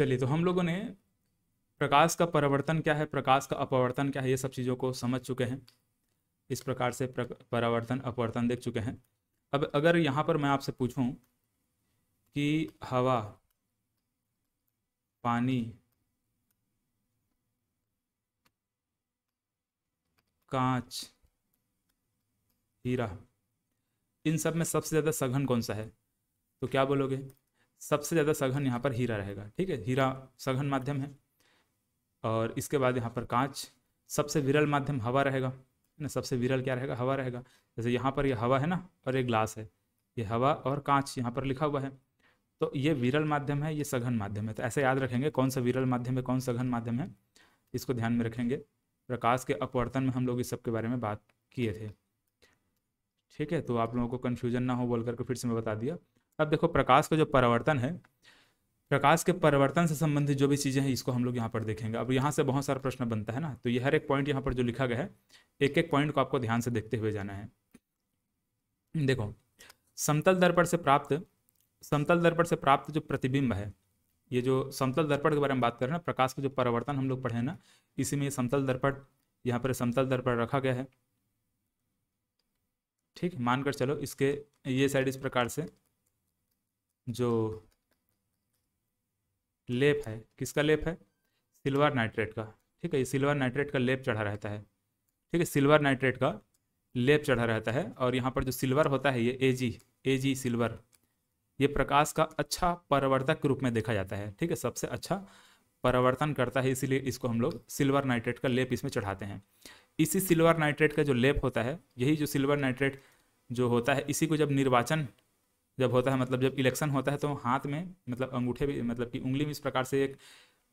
चलिए तो हम लोगों ने प्रकाश का परावर्तन क्या है प्रकाश का अपवर्तन क्या है ये सब चीज़ों को समझ चुके हैं इस प्रकार से परावर्तन अपवर्तन देख चुके हैं अब अगर यहाँ पर मैं आपसे पूछूँ कि हवा पानी कांच हीरा इन सब में सबसे ज़्यादा सघन कौन सा है तो क्या बोलोगे सबसे ज़्यादा सघन यहाँ पर हीरा रहेगा ठीक है हीरा सघन माध्यम है और इसके बाद यहाँ पर कांच सबसे विरल माध्यम हवा रहेगा है ना सबसे विरल क्या रहेगा हवा रहेगा जैसे यहाँ पर ये यह हवा है ना और ये ग्लास है ये हवा और कांच यहाँ पर लिखा हुआ है तो ये विरल माध्यम है ये सघन माध्यम है तो ऐसे याद रखेंगे कौन सा विरल माध्यम है कौन सघन माध्यम है इसको ध्यान में रखेंगे प्रकाश के अपवर्तन में हम लोग इस सब के बारे में बात किए थे ठीक है तो आप लोगों को कन्फ्यूजन ना हो बोल करके फिर से मैं बता दिया अब देखो प्रकाश का जो परिवर्तन है प्रकाश के परिवर्तन से संबंधित जो भी चीज़ें हैं इसको हम लोग यहाँ पर देखेंगे अब यहाँ से बहुत सारा प्रश्न बनता है ना तो ये हर एक पॉइंट यहाँ पर जो लिखा गया है एक एक पॉइंट को आपको ध्यान से देखते हुए जाना है देखो समतल दर्पण से प्राप्त समतल दर्पण से प्राप्त जो प्रतिबिंब है ये जो समतल दर्पण के बारे में बात करें ना प्रकाश का जो परिवर्तन हम लोग पढ़े ना इसी में समतल दर्पण यहाँ पर समतल दर्पण रखा गया है ठीक मानकर चलो इसके ये साइड इस प्रकार से जो लेप है किसका लेप है सिल्वर नाइट्रेट का ठीक है ये सिल्वर नाइट्रेट का लेप चढ़ा रहता है ठीक है सिल्वर नाइट्रेट का लेप चढ़ा रहता है और यहाँ पर जो सिल्वर होता है ये एजी एजी सिल्वर ये प्रकाश का अच्छा परिवर्तक के रूप में देखा जाता है ठीक है सबसे अच्छा परिवर्तन करता है इसीलिए इसको हम लोग सिल्वर नाइट्रेट का लेप इसमें चढ़ाते हैं इसी सिल्वर नाइट्रेट का जो लेप होता है यही जो सिल्वर नाइट्रेट जो होता है इसी को जब निर्वाचन जब होता है मतलब जब इलेक्शन होता है तो हाथ में मतलब अंगूठे भी मतलब कि उंगली में इस प्रकार से एक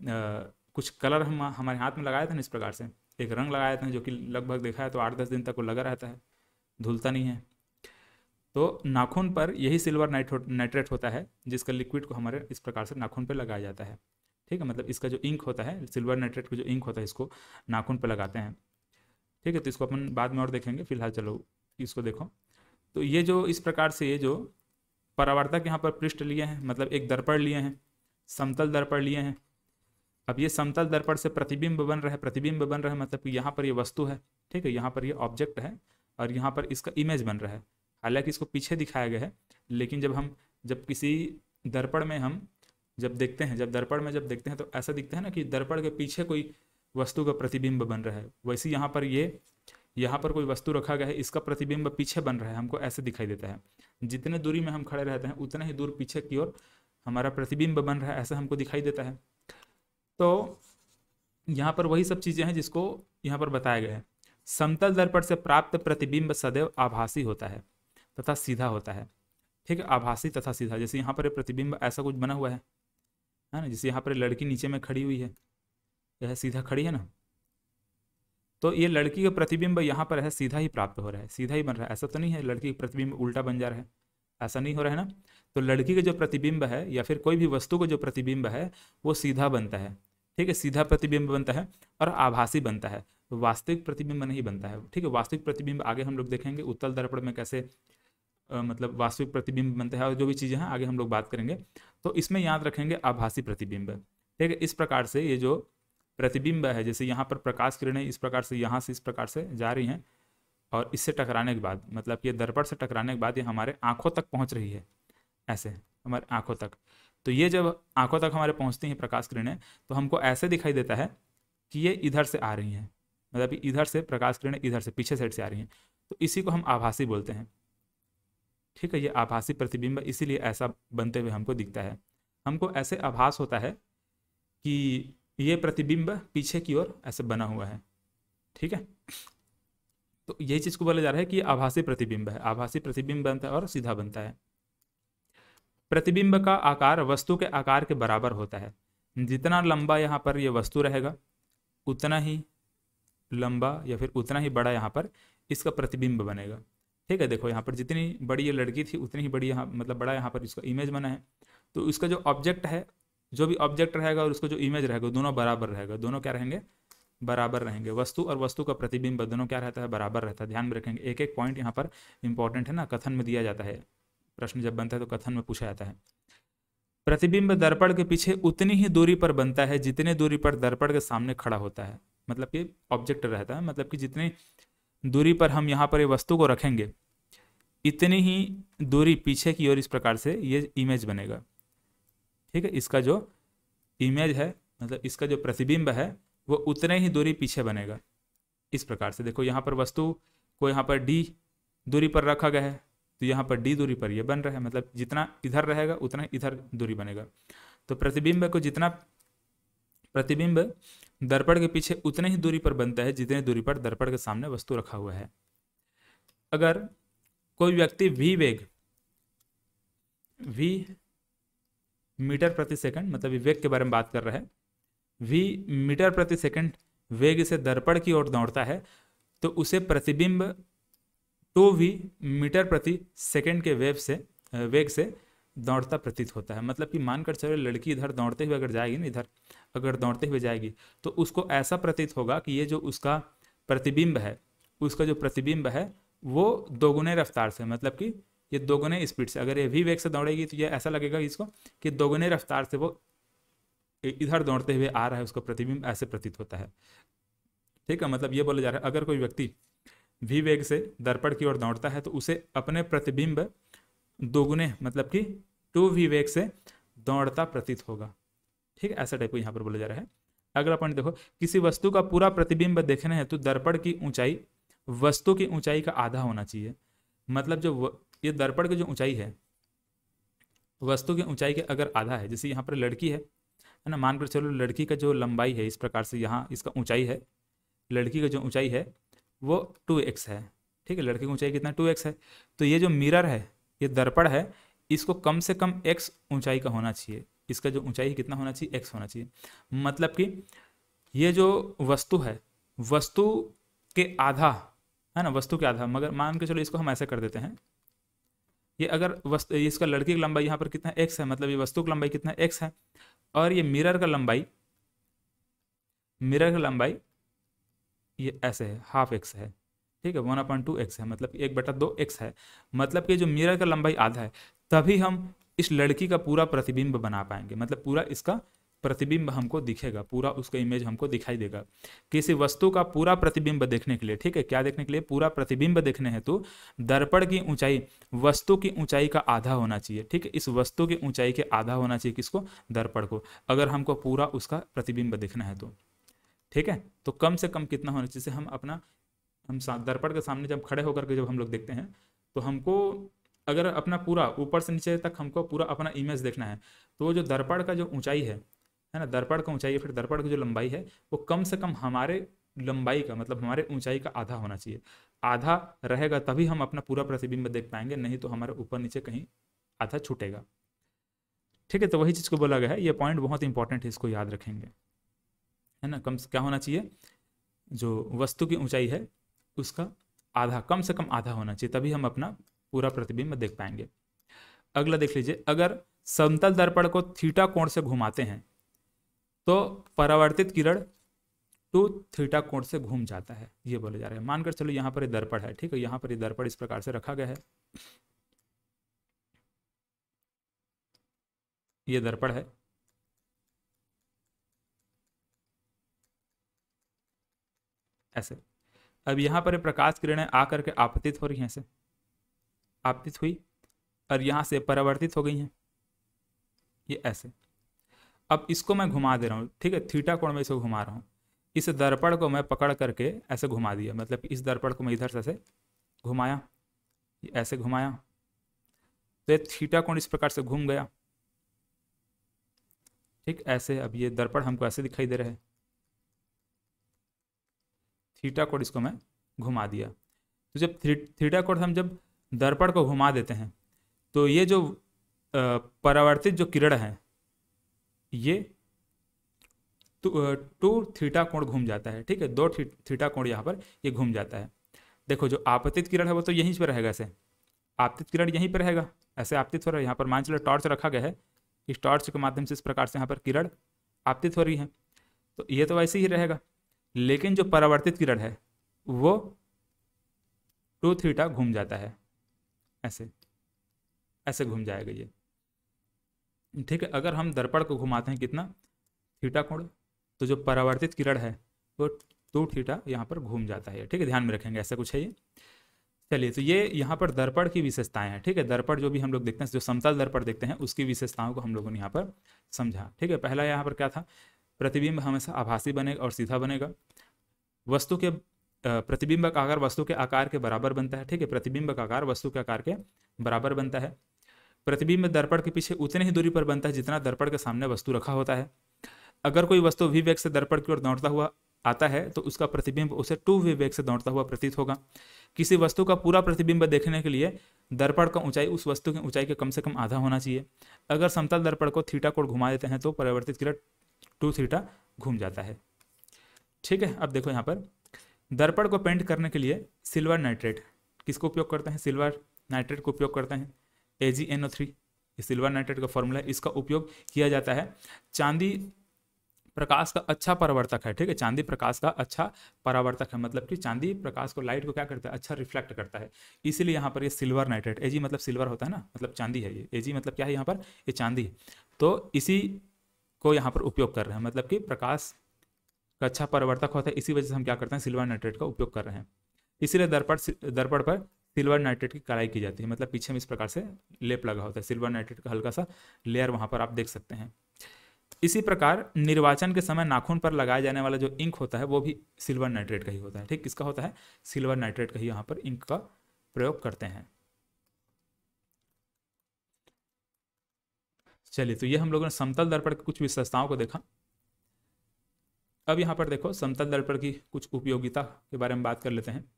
आ, कुछ कलर हम हमारे हाथ में लगाए थे ना इस प्रकार से एक रंग लगाए थे जो कि लगभग देखा है तो आठ दस दिन तक वो लगा रहता है धुलता नहीं है तो नाखून पर यही सिल्वर नाइट्रो नाइट्रेट होता है जिसका लिक्विड को हमारे इस प्रकार से नाखून पर लगाया जाता है ठीक है मतलब इसका जो इंक होता है सिल्वर नाइट्रेट का जो इंक होता है इसको नाखून पर लगाते हैं ठीक है तो इसको अपन बाद में और देखेंगे फिलहाल चलो इसको देखो तो ये जो इस प्रकार से ये जो परावर्तक यहाँ पर पृष्ठ लिए हैं मतलब एक दर्पण लिए हैं समतल दर्पण लिए हैं अब ये समतल दर्पण से प्रतिबिंब बन रहा है प्रतिबिंब बन रहा है मतलब कि यहाँ पर ये वस्तु है ठीक है यहाँ पर ये ऑब्जेक्ट है और यहाँ पर इसका इमेज बन रहा है हालांकि इसको पीछे दिखाया गया है लेकिन जब हम जब किसी दर्पण में हम जब देखते हैं जब दर्पण में जब देखते हैं तो ऐसा दिखता है ना कि दर्पण के पीछे कोई वस्तु का प्रतिबिंब बन रहा है वैसे यहाँ पर ये यहाँ पर कोई वस्तु रखा गया है इसका प्रतिबिंब पीछे बन रहा है हमको ऐसे दिखाई देता है जितने दूरी में हम खड़े रहते हैं उतने ही दूर पीछे की ओर हमारा प्रतिबिंब बन रहा है ऐसा हमको दिखाई देता है तो यहाँ पर वही सब चीज़ें हैं जिसको यहाँ पर बताया गया है समतल दर्पण से प्राप्त प्रतिबिंब सदैव आभासी होता है तथा सीधा होता है ठीक है आभासी तथा सीधा जैसे यहाँ पर प्रतिबिंब ऐसा कुछ बना हुआ है है ना जैसे यहाँ पर लड़की नीचे में खड़ी हुई है यह सीधा खड़ी है ना तो ये लड़की का प्रतिबिंब यहाँ पर है सीधा ही प्राप्त हो रहा है सीधा ही बन रहा है ऐसा तो नहीं है लड़की का प्रतिबिंब उल्टा बन जा रहा है ऐसा नहीं हो रहा है ना तो लड़की का जो प्रतिबिंब है या फिर कोई भी वस्तु का जो प्रतिबिंब है वो सीधा बनता है ठीक है सीधा प्रतिबिंब बनता है और आभासी बनता है वास्तविक प्रतिबिंब नहीं बनता है ठीक है वास्तविक प्रतिबिंब आगे हम लोग देखेंगे उत्तल दर्पण में कैसे आ, मतलब वास्तविक प्रतिबिंब बनता है और जो भी चीज़ें हैं आगे हम लोग बात करेंगे तो इसमें याद रखेंगे आभासी प्रतिबिंब ठीक है इस प्रकार से ये जो प्रतिबिंब है जैसे यहाँ पर प्रकाश किरणें इस प्रकार से यहाँ से इस प्रकार से जा रही हैं और इससे टकराने के बाद मतलब कि दर्पण से टकराने के बाद ये हमारे आँखों तक पहुँच रही है ऐसे हमारे आँखों तक तो ये जब आँखों तक हमारे पहुँचती हैं प्रकाश किरणें तो हमको ऐसे दिखाई देता है कि ये इधर से आ रही हैं मतलब इधर से प्रकाश किरणें इधर से पीछे साइड से आ रही हैं तो इसी को हम आभासी बोलते हैं ठीक है ये आभासी प्रतिबिंब इसीलिए ऐसा बनते हुए हमको दिखता है हमको ऐसे आभास होता है कि ये प्रतिबिंब पीछे की ओर ऐसे बना हुआ है ठीक है तो यही चीज़ को बोला जा रहा है कि आभासी प्रतिबिंब है आभासी प्रतिबिंब बनता है और सीधा बनता है प्रतिबिंब का आकार वस्तु के आकार के बराबर होता है जितना लंबा यहाँ पर यह वस्तु रहेगा उतना ही लंबा या फिर उतना ही बड़ा यहाँ पर इसका प्रतिबिंब बनेगा ठीक है देखो यहाँ पर जितनी बड़ी ये लड़की थी उतनी ही बड़ी यहाँ मतलब बड़ा यहाँ पर इसका इमेज बना है तो इसका जो ऑब्जेक्ट है जो भी ऑब्जेक्ट रहेगा और उसको जो इमेज रहेगा दोनों बराबर रहेगा दोनों क्या रहेंगे बराबर रहेंगे वस्तु और वस्तु का प्रतिबिंब दोनों क्या रहता है बराबर रहता है ध्यान में रखेंगे एक एक पॉइंट यहाँ पर इंपॉर्टेंट है ना कथन में दिया जाता है प्रश्न जब बनता है तो कथन में पूछा जाता है प्रतिबिंब दर्पण के पीछे उतनी ही दूरी पर बनता है जितने दूरी पर दर्पण के सामने खड़ा होता है मतलब कि ऑब्जेक्ट रहता है मतलब कि जितनी दूरी पर हम यहाँ पर ये वस्तु को रखेंगे इतनी ही दूरी पीछे की ओर इस प्रकार से ये इमेज बनेगा ठीक है इसका जो इमेज है मतलब इसका जो प्रतिबिंब है वो उतने ही दूरी पीछे बनेगा इस प्रकार से देखो यहाँ पर वस्तु को यहाँ पर डी दूरी पर रखा गया है तो यहाँ पर डी दूरी पर ये बन रहा है मतलब जितना इधर रहेगा उतना इधर दूरी बनेगा तो प्रतिबिंब को जितना प्रतिबिंब दर्पण के पीछे उतने ही दूरी पर बनता है जितने दूरी पर दर्पण के सामने वस्तु रखा हुआ है अगर कोई व्यक्ति वी वेग वी मीटर प्रति सेकंड मतलब वेग के बारे में बात कर रहे हैं वी मीटर प्रति सेकंड वेग से दर्पण की ओर दौड़ता है तो उसे प्रतिबिंब टू तो वी मीटर प्रति सेकंड के वेव से वेग से दौड़ता प्रतीत होता है मतलब कि मानकर चलो लड़की इधर दौड़ते हुए अगर जाएगी ना इधर अगर दौड़ते हुए जाएगी तो उसको ऐसा प्रतीत होगा कि ये जो उसका प्रतिबिंब है उसका जो प्रतिबिंब है वो दोगुने रफ्तार से मतलब कि ये दोगुने स्पीड से अगर ये वी वेग से दौड़ेगी तो ये ऐसा लगेगा इसको कि दोगुने रफ्तार से वो इधर दौड़ते हुए आ रहा है उसको प्रतिबिंब ऐसे प्रतीत होता है ठीक है मतलब ये बोला जा रहा है अगर कोई व्यक्ति वी वेग से दर्पण की ओर दौड़ता है तो उसे अपने प्रतिबिंब दोगुने मतलब कि टू वी वेग से दौड़ता प्रतीत होगा ठीक है ऐसा टाइप को यहाँ पर बोला जा रहा है अगला पॉइंट देखो किसी वस्तु का पूरा प्रतिबिंब देखना है तो दर्पण की ऊंचाई वस्तु की ऊंचाई का आधा होना चाहिए मतलब जो ये दर्पण की जो ऊंचाई है वस्तु की ऊंचाई के अगर आधा है जैसे यहाँ पर लड़की है है ना मानकर चलो लड़की का जो लंबाई है इस प्रकार से यहाँ इसका ऊंचाई है लड़की का जो ऊंचाई है वो टू एक्स है ठीक है लड़की की ऊंचाई कितना टू एक्स है तो ये जो मिरर है ये दर्पण है इसको कम से कम एक्स ऊंचाई का होना चाहिए इसका जो ऊंचाई कितना होना चाहिए एक्स होना चाहिए मतलब कि ये जो वस्तु है वस्तु के आधा है ना वस्तु के आधा मगर मान के चलो इसको हम ऐसे कर देते हैं ये अगर वस्तु इसका लड़की की लंबाई यहाँ पर कितना एक्स है मतलब ये वस्तु की लंबाई कितना एक्स है और ये मिरर का लंबाई मिरर का लंबाई ये ऐसे है हाफ एक्स है ठीक है वन अपॉइंट टू एक्स है मतलब एक बटा दो एक्स है मतलब कि जो मिरर का लंबाई आधा है तभी हम इस लड़की का पूरा प्रतिबिंब बना पाएंगे मतलब पूरा इसका प्रतिबिंब हमको दिखेगा पूरा उसका इमेज हमको दिखाई देगा किसी वस्तु का पूरा प्रतिबिंब देखने के लिए ठीक है क्या देखने के लिए पूरा प्रतिबिंब देखने हैं तो दर्पण की ऊंचाई वस्तु की ऊंचाई का आधा होना चाहिए ठीक है इस वस्तु की ऊंचाई के आधा होना चाहिए किसको दर्पण को अगर हमको पूरा उसका प्रतिबिंब देखना है तो ठीक है तो कम से कम कितना होना चाहिए हम अपना हम दर्पण के सामने जब खड़े होकर के जब हम लोग देखते हैं तो हमको अगर अपना पूरा ऊपर से नीचे तक हमको पूरा अपना इमेज देखना है तो जो दर्पण का जो ऊंचाई है है ना दर्पण का ऊंचाई फिर दर्पण की जो लंबाई है वो कम से कम हमारे लंबाई का मतलब हमारे ऊंचाई का आधा होना चाहिए आधा रहेगा तभी हम अपना पूरा प्रतिबिंब देख पाएंगे नहीं तो हमारे ऊपर नीचे कहीं आधा छूटेगा ठीक है तो वही चीज़ को बोला गया है ये पॉइंट बहुत इंपॉर्टेंट है इसको याद रखेंगे है ना कम से क्या होना चाहिए जो वस्तु की ऊंचाई है उसका आधा कम से कम आधा होना चाहिए तभी हम अपना पूरा प्रतिबिंब देख पाएंगे अगला देख लीजिए अगर समतल दर्पण को थीटा कोण से घुमाते हैं तो परावर्तित किरण टू थीटा कोण से घूम जाता है ये बोले जा रहे हैं मानकर चलो यहाँ पर दर्पण है ठीक है यहाँ पर दर्पण इस प्रकार से रखा गया है ये दर्पण है ऐसे अब यहाँ पर प्रकाश किरणें आकर के आपतित हो रही हैं ऐसे आपतित हुई और यहाँ से परावर्तित हो गई हैं ये ऐसे अब इसको मैं घुमा दे रहा हूँ ठीक है थीटा कोण में इसको घुमा रहा हूँ इस दर्पण को मैं पकड़ करके ऐसे घुमा दिया मतलब इस दर्पण को मैं इधर से ऐसे घुमाया ऐसे घुमाया तो ये थीटा कोण इस प्रकार से घूम गया ठीक ऐसे अब ये दर्पण हमको ऐसे दिखाई दे रहे हैं थीटा कोण इसको मैं घुमा दिया तो जब थी, थीटा कोण हम जब दर्पण को घुमा देते हैं तो ये जो परावर्तित जो किरण है ये टू तो, थीटा कोण घूम जाता है ठीक है दो थी, थीटा कोण यहाँ पर ये घूम जाता है देखो जो आपतित किरण है वो तो यहीं पर रहेगा ऐसे आपतित किरण यहीं पर रहेगा ऐसे आपतित हो रहा है यहाँ पर मान चलो टॉर्च रखा गया है इस टॉर्च के माध्यम से इस प्रकार से यहाँ पर किरण आपतित हो रही है तो ये तो वैसे ही रहेगा लेकिन जो परावर्तित किरण है वो टू थीटा घूम जाता है ऐसे ऐसे घूम जाएगा ये ठीक है अगर हम दर्पण को घुमाते हैं कितना थीटा कोण तो जो परावर्तित किरण है वो टू थीटा यहाँ पर घूम जाता है ठीक है ध्यान में रखेंगे ऐसा कुछ है ये चलिए तो ये यहाँ पर दर्पण की विशेषताएं हैं ठीक है दर्पण जो भी हम लोग देखते हैं जो समतल दर्पण देखते हैं उसकी विशेषताओं को हम लोगों ने यहाँ पर समझा ठीक है पहला यहाँ पर क्या था प्रतिबिंब हमेशा आभासी बनेगा और सीधा बनेगा वस्तु के प्रतिबिंब का आकार वस्तु के आकार के बराबर बनता है ठीक है प्रतिबिंब का आकार वस्तु के आकार के बराबर बनता है प्रतिबिंब दर्पण के पीछे उतने ही दूरी पर बनता है जितना दर्पण के सामने वस्तु रखा होता है अगर कोई वस्तु वी वेग से दर्पण की ओर दौड़ता हुआ आता है तो उसका प्रतिबिंब उसे टू वी वेग से दौड़ता हुआ प्रतीत होगा किसी वस्तु का पूरा प्रतिबिंब देखने के लिए दर्पण का ऊंचाई उस वस्तु की ऊंचाई के कम से कम आधा होना चाहिए अगर समतल दर्पण को थीटा कोण घुमा देते हैं तो परिवर्तित किरण टू थीटा घूम जाता है ठीक है अब देखो यहाँ पर दर्पण को पेंट करने के लिए सिल्वर नाइट्रेट किसको उपयोग करते हैं सिल्वर नाइट्रेट को उपयोग करते हैं A G N O three silver nitrate का फॉर्मूला है इसका उपयोग किया जाता है चांदी प्रकाश का अच्छा परावर्तक है ठीक है चांदी प्रकाश का अच्छा परावर्तक है मतलब कि चांदी प्रकाश को लाइट को क्या करता है अच्छा रिफ्लेक्ट करता है इसीलिए यहाँ पर ये सिल्वर नाइट्रेट एजी मतलब सिल्वर होता है ना मतलब चांदी है ये एजी मतलब क्या है यहाँ पर ये चांदी है तो इसी को यहाँ पर उपयोग कर रहे हैं मतलब कि प्रकाश का अच्छा परावर्तक होता है इसी वजह से हम क्या करते हैं सिल्वर नाइट्रेट का उपयोग कर रहे हैं इसीलिए दर्पण दर्पण पर सिल्वर नाइट्रेट की कड़ाई की जाती है मतलब पीछे में इस प्रकार से लेप लगा होता है सिल्वर नाइट्रेट का हल्का सा लेयर वहाँ पर आप देख सकते हैं इसी प्रकार निर्वाचन के समय नाखून पर लगाया जाने वाला जो इंक होता है वो भी सिल्वर नाइट्रेट का ही होता है ठीक किसका होता है सिल्वर नाइट्रेट का ही यहाँ पर इंक का प्रयोग करते हैं चलिए तो ये हम लोगों ने समतल दर्पण की कुछ विशेषताओं को देखा अब यहाँ पर देखो समतल दर्पण की कुछ उपयोगिता के बारे में बात कर लेते हैं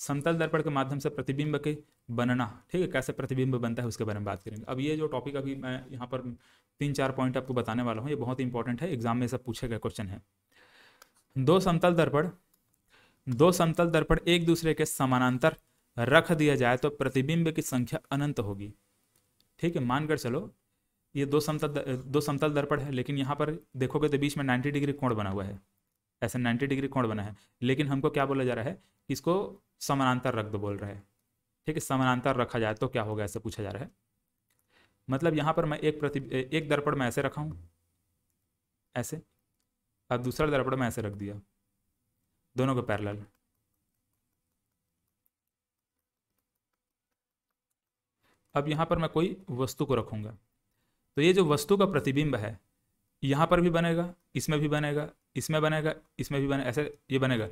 समतल दर्पण के माध्यम से प्रतिबिंब के बनना ठीक है कैसे प्रतिबिंब बनता है उसके बारे में बात करेंगे अब ये जो टॉपिक अभी मैं यहाँ पर तीन चार पॉइंट आपको बताने वाला हूँ ये बहुत इंपॉर्टेंट है एग्जाम में सब पूछे गए क्वेश्चन है दो समतल दर्पण दो समतल दर्पण एक दूसरे के समानांतर रख दिया जाए तो प्रतिबिंब की संख्या अनंत होगी ठीक है मानकर चलो ये दो समतल दो समतल दर्पण है लेकिन यहाँ पर देखोगे तो बीच में 90 डिग्री कोण बना हुआ है ऐसा 90 डिग्री कोण बना है लेकिन हमको क्या बोला जा रहा है इसको समानांतर रख दो बोल रहे हैं ठीक है समानांतर रखा जाए तो क्या होगा ऐसे पूछा जा रहा है मतलब यहाँ पर मैं एक प्रति एक दर्पण में ऐसे रखा हूँ ऐसे और दूसरा दर्पण में ऐसे रख दिया दोनों को पैरल अब यहाँ पर मैं कोई वस्तु को रखूँगा तो ये जो वस्तु का प्रतिबिंब है यहाँ पर भी बनेगा इसमें भी बनेगा इसमें बनेगा इसमें भी बने ऐसे ये बनेगा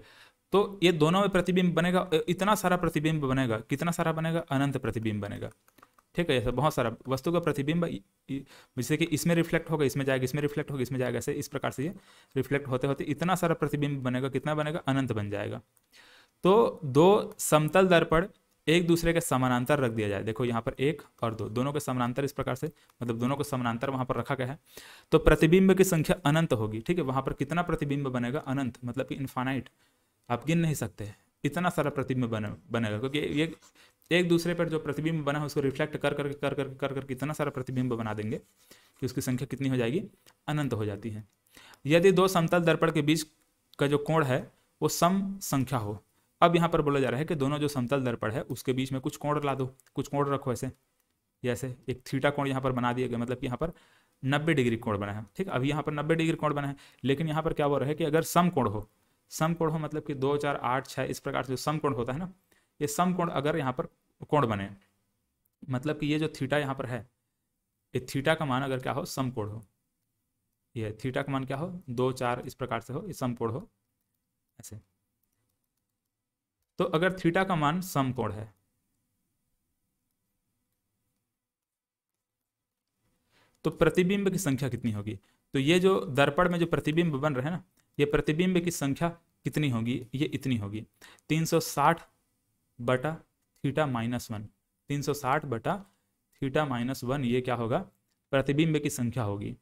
तो ये दोनों में प्रतिबिंब बनेगा इतना सारा प्रतिबिंब बनेगा कितना सारा बनेगा अनंत प्रतिबिंब बनेगा ठीक है ऐसा बहुत सारा वस्तु का प्रतिबिंब जैसे कि इसमें रिफ्लेक्ट होगा इसमें जाएगा इसमें रिफ्लेक्ट होगा इसमें जाएगा ऐसे इस प्रकार से ये रिफ्लेक्ट होते होते इतना सारा प्रतिबिंब बनेगा कितना बनेगा अनंत बन जाएगा तो दो समतल दर्पण एक दूसरे के समानांतर रख दिया जाए देखो यहाँ पर एक और दो दोनों के समानांतर इस प्रकार से मतलब दोनों को समानांतर वहाँ पर रखा गया है तो प्रतिबिंब की संख्या अनंत होगी ठीक है वहाँ पर कितना प्रतिबिंब बनेगा अनंत मतलब कि इन्फानाइट आप गिन नहीं सकते इतना सारा प्रतिबिंब बने बनेगा क्योंकि ये एक दूसरे पर जो प्रतिबिंब बना है उसको रिफ्लेक्ट कर कर कर कर कर कर इतना सारा प्रतिबिंब बना देंगे कि उसकी संख्या कितनी हो जाएगी अनंत हो जाती है यदि दो समतल दर्पण के बीच का जो कोण है वो सम संख्या हो अब यहाँ पर बोला जा रहा है कि दोनों जो समतल दर्पण है उसके बीच में कुछ कोण ला दो कुछ कोण रखो ऐसे जैसे एक थीटा कोण यहाँ पर बना दिया गया मतलब कि यहाँ पर नब्बे डिग्री कोण बना है ठीक अभी यहाँ पर नब्बे डिग्री कोण बना है लेकिन यहाँ पर क्या हो रहा है कि अगर सम कोण हो सम कोण हो मतलब कि दो चार आठ छः इस प्रकार से जो सम कोण होता है ना ये सम कोण अगर यहाँ पर कोण बने मतलब कि ये जो थीटा यहाँ पर है ये थीटा का मान अगर क्या हो सम कोण हो ये थीटा का मान क्या हो दो चार इस प्रकार से हो ये सम कोण हो ऐसे तो अगर थीटा का मान कोण है तो प्रतिबिंब की संख्या कितनी होगी तो ये जो दर्पण में जो प्रतिबिंब बन रहे हैं ना ये प्रतिबिंब की संख्या कितनी होगी ये इतनी होगी 360 बटा थीटा माइनस वन तीन बटा थीटा माइनस वन ये क्या होगा प्रतिबिंब की संख्या होगी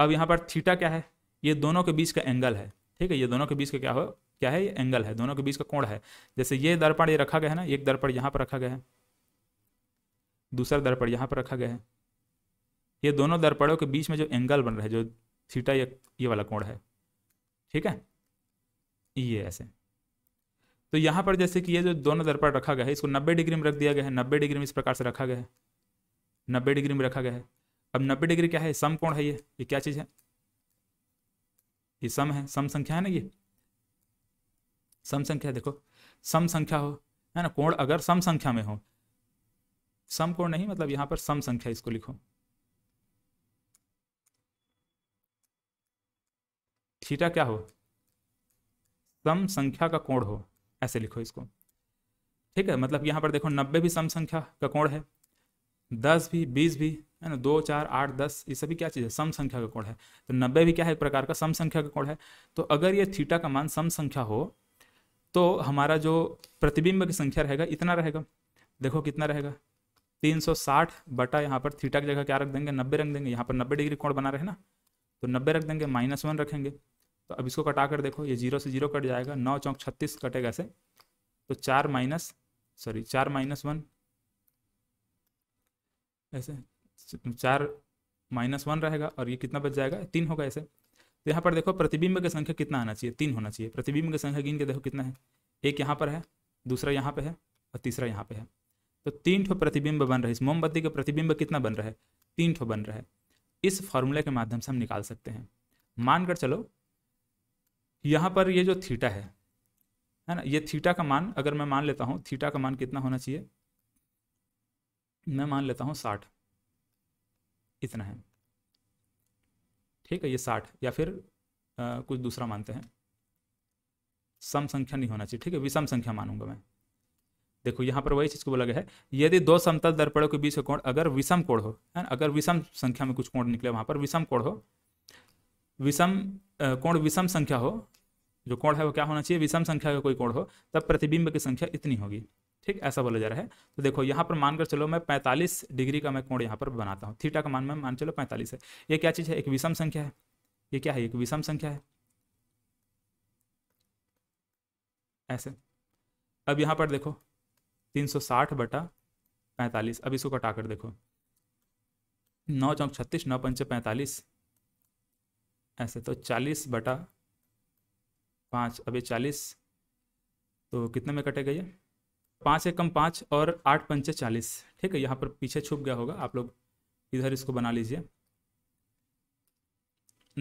अब यहाँ पर थीटा क्या है ये दोनों के बीच का एंगल है ठीक है ये दोनों के बीच का क्या हो क्या है ये एंगल है दोनों के बीच का कोण है जैसे ये दर्पण ये रखा गया है ना एक दर्पण यहाँ पर रखा गया है दूसरा दर्पण यहाँ पर रखा गया है ये दोनों दर्पणों के बीच में जो एंगल बन रहा है जो थीटा ये, ये वाला कोण है ठीक है ये ऐसे तो यहाँ पर जैसे कि ये जो दोनों दर्पण रखा गया है इसको नब्बे डिग्री में रख दिया गया है नब्बे डिग्री में इस प्रकार से रखा गया है नब्बे डिग्री में रखा गया है अब नब्बे डिग्री क्या है सम कोण है ये ये क्या चीज़ है ये सम है सम संख्या है ना ये सम संख्या देखो सम संख्या हो है ना कोण अगर सम संख्या में हो सम कोण नहीं मतलब यहां पर सम संख्या इसको लिखो थीटा क्या हो सम संख्या का कोण हो ऐसे लिखो इसको ठीक है मतलब यहां पर देखो नब्बे भी सम संख्या का कोण है दस भी बीस भी है ना दो चार आठ दस ये सभी क्या चीज़ है सम संख्या का कोण है तो नब्बे भी क्या है एक प्रकार का सम संख्या का कोण है तो अगर ये थीटा का मान सम संख्या हो तो हमारा जो प्रतिबिंब की संख्या रहेगा इतना रहेगा देखो कितना रहेगा 360 बटा यहाँ पर थीटा की जगह क्या रख देंगे नब्बे रख देंगे यहाँ पर नब्बे डिग्री कोण बना रहे ना तो नब्बे रख देंगे माइनस वन रखेंगे तो अब इसको कटा कर देखो ये जीरो से जीरो कट जाएगा नौ चौंक छत्तीस कटेगा ऐसे तो चार माइनस सॉरी चार माइनस वन ऐसे चार माइनस वन रहेगा और ये कितना बच जाएगा तीन होगा ऐसे तो यहाँ पर देखो प्रतिबिंब की संख्या कितना आना चाहिए तीन होना चाहिए प्रतिबिंब की संख्या गिन के देखो कितना है एक यहाँ पर है दूसरा यहाँ पर है और तीसरा यहाँ पर है तो तीन ठो प्रतिबिंब बन रहे इस मोमबत्ती का प्रतिबिंब कितना बन रहा है तीन ठो बन रहा है इस फॉर्मूले के माध्यम से हम निकाल सकते हैं मानकर चलो यहाँ पर ये जो थीटा है है ना ये थीटा का मान अगर मैं मान लेता हूँ थीटा का मान कितना होना चाहिए मैं मान लेता हूँ साठ इतना है ठीक है ये साठ या फिर आ, कुछ दूसरा मानते हैं सम संख्या नहीं होना चाहिए ठीक है विषम संख्या मानूंगा मैं देखो यहाँ पर वही चीज़ को बोला गया है यदि दो समतल दर्पणों के बीच का कोण अगर विषम कोण हो है ना अगर विषम संख्या में कुछ कोण निकले वहां पर विषम कोण हो विषम कोण विषम संख्या हो जो कोण है वो क्या होना चाहिए विषम संख्या का कोई कोण हो तब प्रतिबिंब की संख्या इतनी होगी ठीक ऐसा बोला जा रहा है तो देखो यहाँ पर मानकर चलो मैं 45 डिग्री का मैं कोण यहाँ पर बनाता हूँ थीटा का मान मैं मान चलो 45 है ये क्या चीज़ है एक विषम संख्या है ये क्या है एक विषम संख्या है ऐसे अब यहाँ पर देखो 360 बटा 45 अब इसको कटा कर देखो नौ चौक छत्तीस नौ पंच पैंतालीस ऐसे तो 40 बटा पाँच अभी चालीस तो कितने में कटेगा ये पाँच एक कम पाँच और आठ पंचे चालीस ठीक है यहाँ पर पीछे छुप गया होगा आप लोग इधर इसको बना लीजिए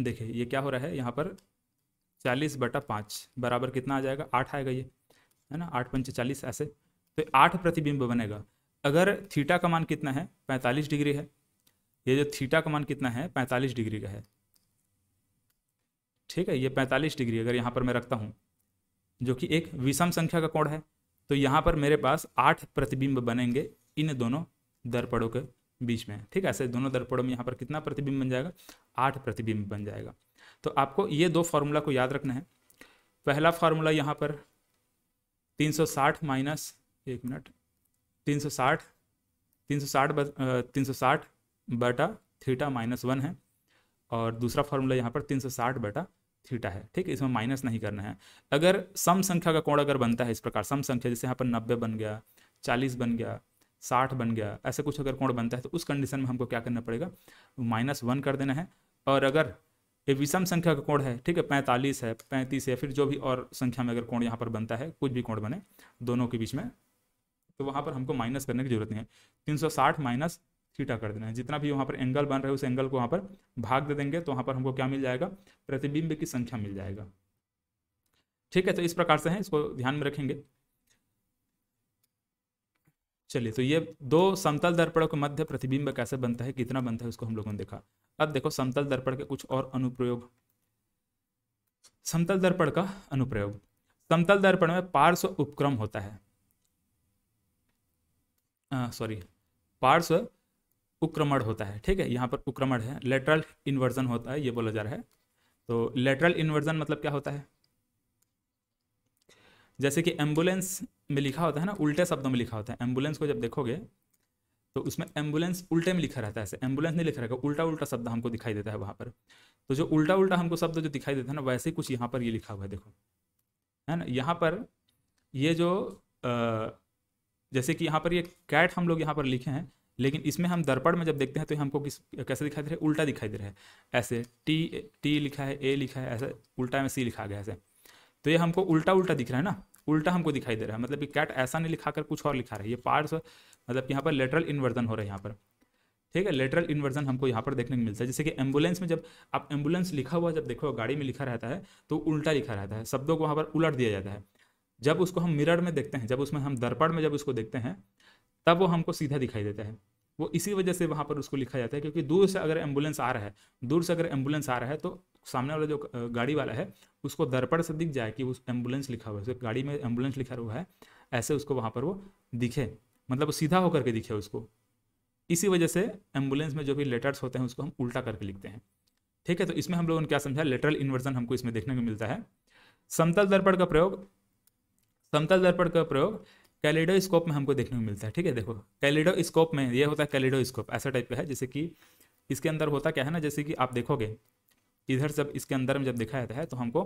देखिए ये क्या हो रहा है यहाँ पर चालीस बटा पाँच बराबर कितना आ जाएगा आठ आएगा ये है ना आठ पंचे चालीस ऐसे तो आठ प्रतिबिंब बनेगा अगर थीटा का मान कितना है पैंतालीस डिग्री है ये जो थीटा का मान कितना है पैंतालीस डिग्री का है ठीक है ये पैंतालीस डिग्री अगर यहाँ पर मैं रखता हूँ जो कि एक विषम संख्या का कोण है तो यहाँ पर मेरे पास आठ प्रतिबिंब बनेंगे इन दोनों दर्पणों के बीच में ठीक है ऐसे दोनों दर्पणों में यहाँ पर कितना प्रतिबिंब बन जाएगा आठ प्रतिबिंब बन जाएगा तो आपको ये दो फार्मूला को याद रखना है पहला फार्मूला यहाँ पर 360 माइनस एक मिनट 360 360 साठ तीन सौ बटा थीटा माइनस वन है और दूसरा फार्मूला यहाँ पर 360 बटा थीटा है ठीक है इसमें माइनस नहीं करना है अगर सम संख्या का कोण अगर बनता है इस प्रकार सम संख्या जैसे यहाँ पर नब्बे बन गया चालीस बन गया साठ बन गया ऐसे कुछ अगर कोण बनता है तो उस कंडीशन में हमको क्या करना पड़ेगा माइनस वन कर देना है और अगर ये विषम संख्या का कोण है ठीक है पैंतालीस है पैंतीस है फिर जो भी और संख्या में अगर कोण यहाँ पर बनता है कुछ भी कोण बने दोनों के बीच में तो वहाँ पर हमको माइनस करने की जरूरत नहीं है तीन सौ साठ माइनस थीटा कर देना है जितना भी वहाँ पर एंगल बन रहा है उस एंगल को वहाँ पर भाग दे देंगे तो वहाँ पर हमको क्या मिल जाएगा प्रतिबिंब की संख्या मिल जाएगा ठीक है तो इस प्रकार से है इसको ध्यान में रखेंगे चलिए तो ये दो समतल दर्पणों के मध्य प्रतिबिंब कैसे बनता है कितना बनता है उसको हम लोगों ने देखा अब देखो समतल दर्पण के कुछ और अनुप्रयोग समतल दर्पण का अनुप्रयोग समतल दर्पण में पार्श्व उपक्रम होता है सॉरी पार्श्व उक्रमण होता है ठीक है यहाँ पर उक्रमण है लेटरल इन्वर्जन होता है ये बोला जा रहा है तो लेटरल इन्वर्जन मतलब क्या होता है जैसे कि एम्बुलेंस में लिखा होता है ना उल्टे शब्दों में लिखा होता है एम्बुलेंस को जब देखोगे तो उसमें एम्बुलेंस उल्टे में लिखा रहता है ऐसे एम्बुलेंस नहीं लिखा रहेगा उल्टा उल्टा शब्द हमको दिखाई देता है वहाँ पर तो जो उल्टा उल्टा हमको शब्द जो दिखाई देता है ना वैसे ही कुछ यहाँ पर ये यह लिखा हुआ है देखो है ना यहाँ पर ये जो आ, जैसे कि यहाँ पर ये कैट हम लोग यहाँ पर लिखे हैं लेकिन इसमें हम दर्पण में जब देखते हैं तो हमको किस कैसे दिखाई दे रहा है उल्टा दिखाई दे रहा है ऐसे टी टी लिखा है ए लिखा है ऐसे उल्टा में सी लिखा गया ऐसे तो ये हमको उल्टा उल्टा दिख रहा है ना उल्टा हमको दिखाई दे रहा है मतलब कि कैट ऐसा नहीं लिखा कर कुछ और लिखा रहा है ये पार्ट्स मतलब यहाँ पर लेटरल इन्वर्जन हो रहा है यहाँ पर ठीक है लेटरल इन्वर्जन हमको यहाँ पर देखने को मिलता है जैसे कि एम्बुलेंस में जब आप एम्बुलेंस लिखा हुआ जब देखो गाड़ी में लिखा रहता है तो उल्टा लिखा रहता है शब्दों को वहाँ पर उलट दिया जाता है जब उसको हम मिरर में देखते हैं जब उसमें हम दर्पण में जब उसको देखते हैं तब वो हमको सीधा दिखाई देता है वो इसी वजह से वहाँ पर उसको लिखा जाता है क्योंकि दूर से अगर एम्बुलेंस आ रहा है दूर से अगर एम्बुलेंस आ रहा है तो सामने वाला जो गाड़ी वाला है उसको दर्पण से दिख जाए कि उस एम्बुलेंस लिखा हुआ है गाड़ी में एम्बुलेंस लिखा हुआ है ऐसे उसको वहाँ पर वो दिखे मतलब वो सीधा होकर के दिखे उसको इसी वजह से एम्बुलेंस में जो भी लेटर्स होते हैं उसको हम उल्टा करके लिखते हैं ठीक है तो इसमें हम लोगों ने क्या समझा लेटरल इन्वर्जन हमको इसमें देखने को मिलता है समतल दर्पण का प्रयोग समतल दर्पण का प्रयोग कैलेडो स्कोप में हमको देखने को मिलता है ठीक है देखो कैलेडो स्कोप में ये होता है कैलेडो स्कोप ऐसा टाइप का है जैसे कि इसके अंदर होता क्या है ना जैसे कि आप देखोगे इधर जब इसके अंदर में जब दिखाया जाता है तो हमको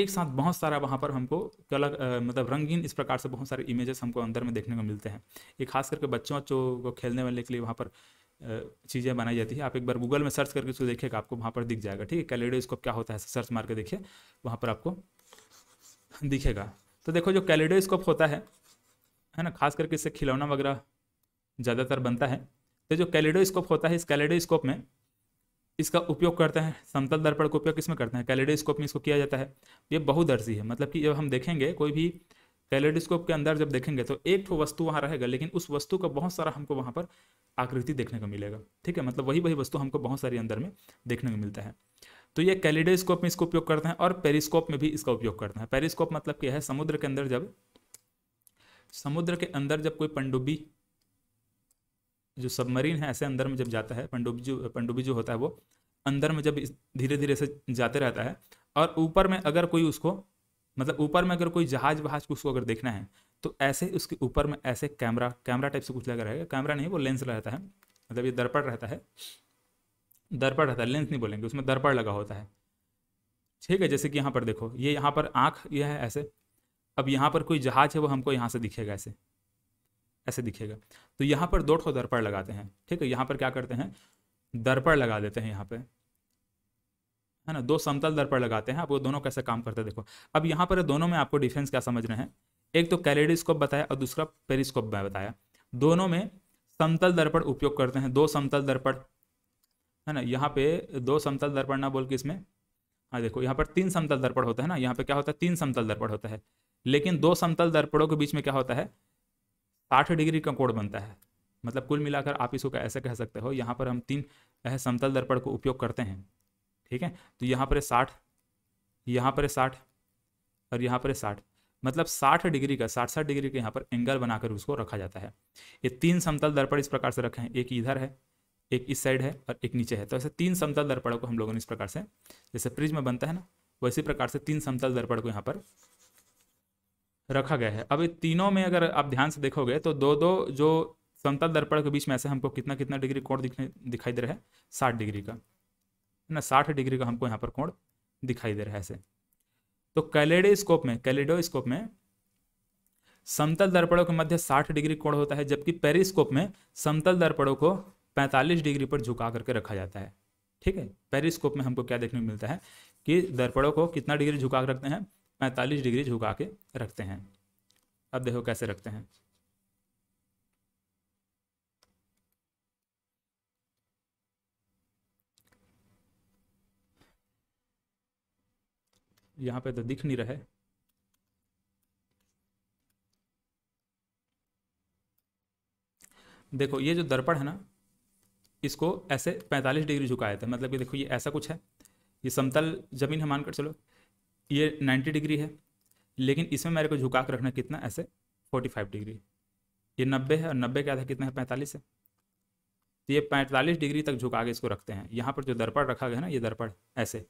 एक साथ बहुत सारा वहाँ पर हमको कलर मतलब रंगीन इस प्रकार से बहुत सारे इमेजेस हमको अंदर में देखने को मिलते हैं ये खास करके बच्चों बच्चों को खेलने वाले के लिए वहाँ पर चीज़ें बनाई जाती है आप एक बार गूगल में सर्च करके उसको देखिएगा आपको वहाँ पर दिख जाएगा ठीक है कैलेडो स्कोप क्या होता है सर्च मार के देखिए वहाँ पर आपको दिखेगा तो देखो जो स्कोप होता है है ना खास करके इससे खिलौना वगैरह ज़्यादातर बनता है तो जो कैलेडोस्कोप होता है इस कैलेडोस्कोप में इसका उपयोग करते हैं समतल दर्पण का उपयोग किसमें करते हैं कैलेडोस्कोप में इसको किया जाता है ये बहुदर्शी है मतलब कि जब हम देखेंगे कोई भी कैलेडोस्कोप के अंदर जब देखेंगे तो एक ठो वस्तु वहाँ रहेगा लेकिन उस वस्तु का बहुत सारा हमको वहाँ पर आकृति देखने को मिलेगा ठीक है मतलब वही वही वस्तु हमको बहुत सारी अंदर में देखने को मिलता है तो ये कैलिडोस्कोप में इसको उपयोग करते हैं और पेरिस्कोप में भी इसका उपयोग करते हैं पेरिस्कोप मतलब क्या है समुद्र के अंदर जब समुद्र के अंदर जब कोई पनडुब्बी जो सबमरीन है ऐसे अंदर में जब जाता है पनडुब्बी जो पनडुब्बी जो होता है वो अंदर में जब धीरे धीरे से जाते रहता है और ऊपर में अगर कोई उसको मतलब ऊपर में अगर कोई जहाज वहाज उसको अगर देखना है तो ऐसे उसके ऊपर में ऐसे कैमरा कैमरा टाइप से कुछ लगा रहेगा कैमरा नहीं वो लेंस रहता है मतलब ये दर्पण रहता है दर्पण रहता है लेंस नहीं बोलेंगे उसमें दर्पण लगा होता है ठीक है जैसे कि यहाँ पर देखो ये यहाँ पर आँख यह है ऐसे अब यहाँ पर कोई जहाज है वो हमको यहाँ से दिखेगा ऐसे ऐसे दिखेगा तो यहाँ पर दो ठो दर्पण लगाते हैं ठीक है यहाँ पर क्या करते हैं दर्पण लगा देते हैं यहाँ पे है ना दो समतल दर्पण लगाते हैं आप वो दोनों कैसे काम करते हैं देखो अब यहाँ पर दोनों में आपको डिफरेंस क्या समझ रहे हैं एक तो कैलेडिस्कोप बताया और दूसरा पेरिस्कोप में बताया दोनों में समतल दर्पण उपयोग करते हैं दो समतल दर्पण है ना यहाँ पे दो समतल दर्पण ना बोल के इसमें हाँ देखो यहाँ पर तीन समतल दर्पण होता है ना यहाँ पे क्या होता है तीन समतल दर्पण होता है लेकिन दो समतल दर्पणों के बीच में क्या होता है साठ डिग्री का कोण बनता है मतलब कुल मिलाकर आप इसको ऐसे कह सकते हो यहाँ पर हम तीन समतल दर्पण को उपयोग करते हैं ठीक है तो यहाँ पर साठ यहाँ पर साठ और यहाँ पर साठ मतलब साठ डिग्री का साठ साठ डिग्री का यहाँ पर एंगल बनाकर उसको रखा जाता है ये तीन समतल दर्पण इस प्रकार से रखे हैं एक इधर है एक इस साइड है और एक नीचे है तो ऐसे तीन समतल दर्पणों को हम लोगों ने इस प्रकार से जैसे फ्रिज में बनता है ना वैसी प्रकार से तीन समतल दर्पण को यहाँ पर रखा गया है अब तीनों में अगर आप ध्यान से देखोगे तो दो दो जो समतल दर्पण के बीच में ऐसे हमको कितना कितना डिग्री कोण दिखने दिखाई दे रहा है साठ डिग्री का है ना साठ डिग्री का हमको यहाँ पर कोण दिखाई दे रहा है ऐसे तो कैलेडोस्कोप में कैलेडोस्कोप में समतल दर्पणों के मध्य 60 डिग्री कोण होता है जबकि पेरिस्कोप में समतल दर्पणों को 45 डिग्री पर झुका करके रखा जाता है ठीक है पेरिस्कोप में हमको क्या देखने को मिलता है कि दर्पणों को कितना डिग्री झुका रखते हैं पैंतालीस डिग्री झुका के रखते हैं अब देखो कैसे रखते हैं यहाँ पे तो दिख नहीं रहे देखो ये जो दर्पण है ना इसको ऐसे 45 डिग्री झुकाए थे मतलब कि देखो ये ऐसा कुछ है ये समतल ज़मीन है मानकर चलो ये 90 डिग्री है लेकिन इसमें मेरे को झुका कर रखना कितना ऐसे 45 डिग्री ये 90 है और 90 क्या था कितना है 45 है तो ये 45 डिग्री तक झुका के इसको रखते हैं यहाँ पर जो दर्पण रखा गया है ना ये दर्पण ऐसे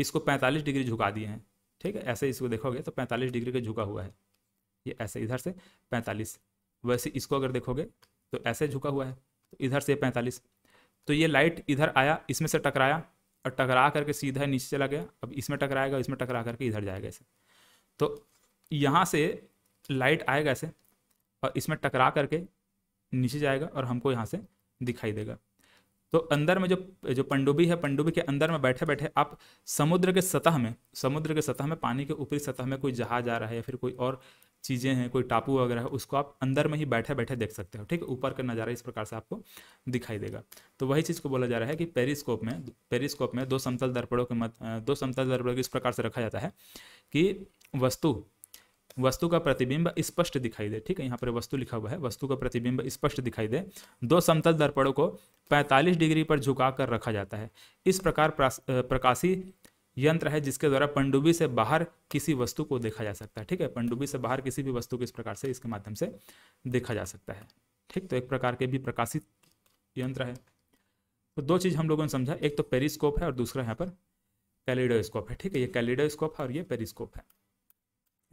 इसको पैंतालीस डिग्री झुका दिए हैं ठीक है ऐसे इसको देखोगे तो पैंतालीस डिग्री का झुका हुआ है ये ऐसे इधर से पैंतालीस वैसे इसको अगर देखोगे तो ऐसे झुका हुआ है तो इधर से पैंतालीस तो ये लाइट इधर आया इसमें से टकराया और टकरा करके सीधा नीचे चला गया अब इसमें टकराएगा इसमें टकरा करके इधर जाएगा ऐसे तो यहाँ से लाइट आएगा ऐसे और इसमें टकरा करके नीचे जाएगा और हमको यहाँ से दिखाई देगा तो अंदर में जो जो पंडुबी है पंडुबी के अंदर में बैठे बैठे आप समुद्र के सतह में समुद्र के सतह में पानी के ऊपरी सतह में कोई जहाज आ रहा है या फिर कोई और चीज़ें हैं कोई टापू वगैरह है उसको आप अंदर में ही बैठे बैठे देख सकते हो ठीक है ऊपर का नज़ारा इस प्रकार से आपको दिखाई देगा तो वही चीज़ को बोला जा रहा है कि पेरिस्कोप में पेरिस्कोप में दो समतल दर्पणों के मत दो समतल दर्पणों को इस प्रकार से रखा जाता है कि वस्तु वस्तु का प्रतिबिंब स्पष्ट दिखाई दे ठीक है यहाँ पर वस्तु लिखा हुआ है वस्तु का प्रतिबिंब स्पष्ट दिखाई दे दो समतल दर्पणों को 45 डिग्री पर झुका कर रखा जाता है इस प्रकार प्रकाशी यंत्र है जिसके द्वारा पंडुबी से बाहर किसी वस्तु को देखा जा सकता है ठीक है पंडुबी से बाहर किसी भी वस्तु को इस प्रकार से इसके माध्यम से देखा जा सकता है ठीक तो एक प्रकार के भी प्रकाशित यंत्र है तो दो चीज़ हम लोगों ने समझा एक तो पेरिस्कोप है और दूसरा यहाँ पर कैलिडोस्कोप है ठीक है ये कैलिडोस्कोप है और ये पेरिस्कोप है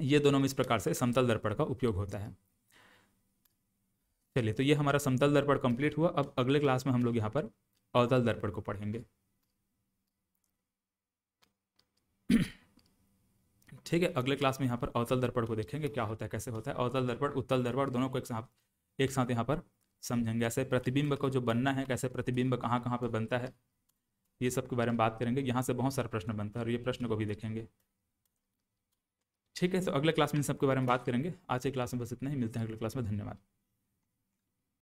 ये दोनों में इस प्रकार से समतल दर्पण का उपयोग होता है चलिए तो ये हमारा समतल दर्पण कंप्लीट हुआ अब अगले क्लास में हम लोग यहाँ पर अवतल दर्पण को पढ़ेंगे ठीक है अगले क्लास में यहाँ पर अवतल दर्पण को देखेंगे क्या होता है कैसे होता है अवतल दर्पण उत्तल दर्पण दोनों को एक साथ एक साथ यहाँ पर समझेंगे ऐसे प्रतिबिंब को जो बनना है कैसे प्रतिबिंब कहाँ कहाँ पर बनता है ये सब के बारे में बात करेंगे यहाँ से बहुत सारे प्रश्न बनता है और ये प्रश्न को भी देखेंगे ठीक है तो अगले क्लास में इन सब के बारे में बात करेंगे आज के क्लास में बस इतना ही मिलते हैं अगले क्लास में धन्यवाद